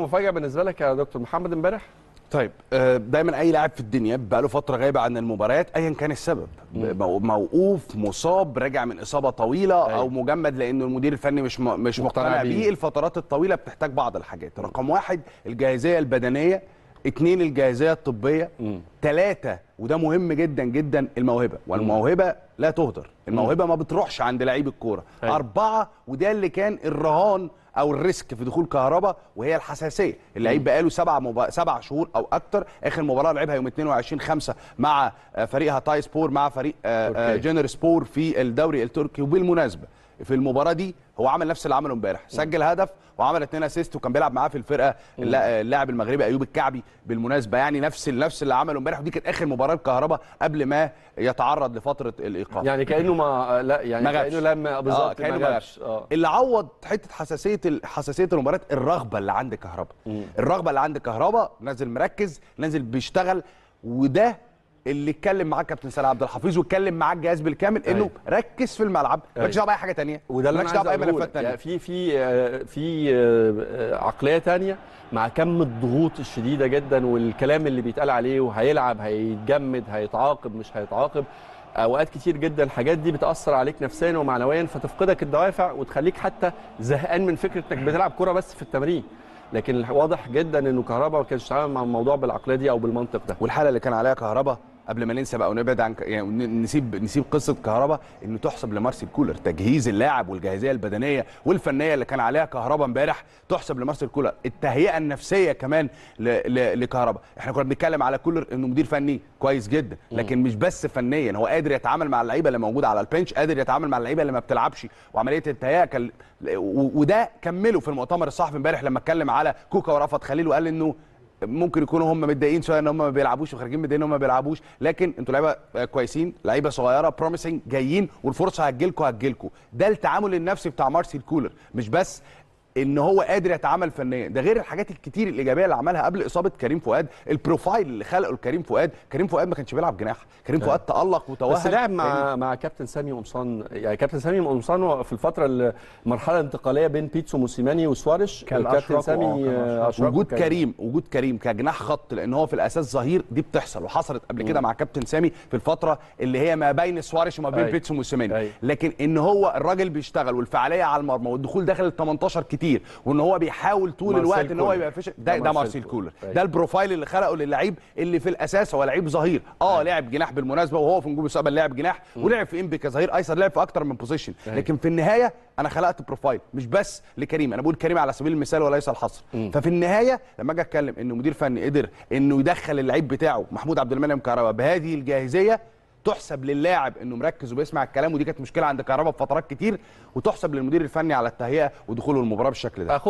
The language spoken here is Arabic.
مفاجاه بالنسبه لك يا دكتور محمد امبارح طيب آه، دايما اي لاعب في الدنيا بقى له فتره غايبه عن المباريات ايا كان السبب موقوف مصاب راجع من اصابه طويله أيوة. او مجمد لانه المدير الفني مش مش مقتنع بيه الفترات الطويله بتحتاج بعض الحاجات رقم واحد الجاهزيه البدنيه اتنين الجاهزيه الطبيه ثلاثه تلاتة وده مهم جدا جدا الموهبه والموهبه لا تهدر الموهبه ما بتروحش عند لعيب الكوره أيوة. اربعه وده اللي كان الرهان او الريسك في دخول كهربا وهي الحساسيه اللعيب بقاله سبع مب... سبع شهور او اكتر اخر مباراه لعبها يوم 22 5 مع فريقها تاي سبور مع فريق جنر آه، سبور آه، في الدوري التركي وبالمناسبه في المباراه دي هو عمل نفس اللي عمله امبارح سجل هدف وعمل اثنين اسيست وكان بيلعب معاه في الفرقه اللاعب المغربي ايوب الكعبي بالمناسبه يعني نفس نفس اللي عمله امبارح ودي كانت اخر مباراه لكهرباء قبل ما يتعرض لفتره الايقاف يعني كانه ما لا يعني مغبش. كانه لما آه، بالظبط آه كانه ما آه. اللي عوض حته حساسيه حساسيه المباراه الرغبه اللي عند كهرباء الرغبه اللي عند كهرباء نازل مركز نازل بيشتغل وده اللي اتكلم معاك كابتن سالم عبد الحفيظ واتكلم معاك جهاز بالكامل انه أيه. ركز في الملعب مالكش أيوه. دعوه باي حاجه ثانيه وده اللي انا عايز ثانيه يعني في في آه، في آه، عقليه ثانيه مع كم الضغوط الشديده جدا والكلام اللي بيتقال عليه وهيلعب هيتجمد هيتعاقب مش هيتعاقب اوقات كتير جدا الحاجات دي بتاثر عليك نفسيا ومعنويا فتفقدك الدوافع وتخليك حتى زهقان من فكره انك بتلعب كوره بس في التمرين لكن واضح جدا انه كهربا ما كانش مع الموضوع بالعقليه دي او بالمنطق ده والحاله اللي كان عليها كهربا قبل ما ننسى بقى ونبعد عن يعني نسيب نسيب قصه كهربا انه تحسب لمارسيل كولر تجهيز اللاعب والجاهزيه البدنيه والفنيه اللي كان عليها كهربا امبارح تحسب لمارسيل كولر التهيئه النفسيه كمان لكهربا احنا كنا بنتكلم على كولر انه مدير فني كويس جدا لكن مش بس فنيا هو قادر يتعامل مع اللعيبه اللي موجوده على البنش قادر يتعامل مع اللعيبه اللي ما بتلعبش وعمليه التهيئه كان وده كمله في المؤتمر الصحفي امبارح لما اتكلم على كوكا ورفض خليل وقال انه ممكن يكونوا هم متضايقين شويه ان هم ما بيلعبوش وخارجين متضايقين ان هم ما بيلعبوش لكن انتوا لعيبه آه، كويسين لعيبه صغيره بروميسنج جايين والفرصه هتجيلكوا هتجيلكوا ده التعامل النفسي بتاع مارسيل كولر مش بس ان هو قادر يتعامل فنيا ده غير الحاجات الكتير الايجابيه اللي عملها قبل اصابه كريم فؤاد البروفايل اللي خلقه لكريم فؤاد كريم فؤاد ما كانش بيلعب جناح كريم آه. فؤاد تالق وتوهج بس لعب مع مع كابتن سامي قمصان يعني كابتن سامي قمصان في الفتره المرحله الانتقاليه بين بيتسو موسيماني وسوارش كان كابتن آه، سامي كان آه، وجود كريم. كريم وجود كريم كجناح خط لان هو في الاساس ظهير دي بتحصل وحصلت قبل كده مع كابتن سامي في الفتره اللي هي ما بين سوارش وما بين أي. بيتسو موسيماني لكن ان هو الراجل بيشتغل والفعاليه على المرمى والدخول داخل ال 18 كتير وان هو بيحاول طول الوقت ان هو يبقى فيش ده, ده مارسيل كولر ده أيوه. البروفايل اللي خلقه للعيب اللي في الاساس هو لعيب ظهير اه أيوه. لعب جناح بالمناسبه وهو في نجوم السبب لعب جناح ولعب في امبي كظهير ايسر لعب في اكتر من بوزيشن أيوه. لكن في النهايه انا خلقت بروفايل مش بس لكريم انا بقول كريم على سبيل المثال وليس الحصر ففي النهايه لما اجي اتكلم ان مدير فني قدر انه يدخل اللعيب بتاعه محمود عبد المنعم كهربا بهذه الجاهزيه تحسب للاعب انه مركز وبيسمع الكلام ودي كانت مشكله عند كهربا في فترات كتير وتحسب للمدير الفني على التهيئه ودخوله المباراه بالشكل ده